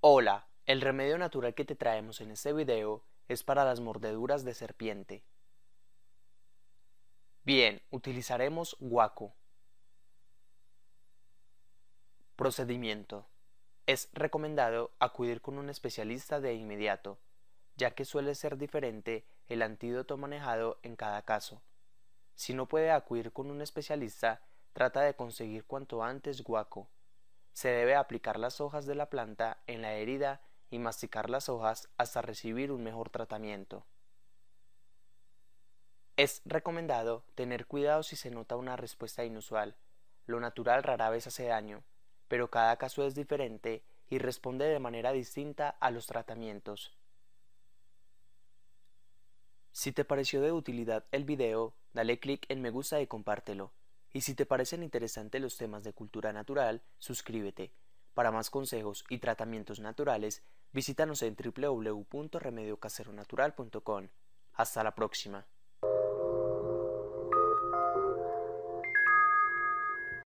Hola, el remedio natural que te traemos en este video es para las mordeduras de serpiente. Bien, utilizaremos guaco. Procedimiento. Es recomendado acudir con un especialista de inmediato, ya que suele ser diferente el antídoto manejado en cada caso. Si no puede acudir con un especialista, trata de conseguir cuanto antes guaco. Se debe aplicar las hojas de la planta en la herida y masticar las hojas hasta recibir un mejor tratamiento. Es recomendado tener cuidado si se nota una respuesta inusual. Lo natural rara vez hace daño, pero cada caso es diferente y responde de manera distinta a los tratamientos. Si te pareció de utilidad el video, dale clic en me gusta y compártelo. Y si te parecen interesantes los temas de cultura natural, suscríbete. Para más consejos y tratamientos naturales, visítanos en www.remediocaseronatural.com. Hasta la próxima.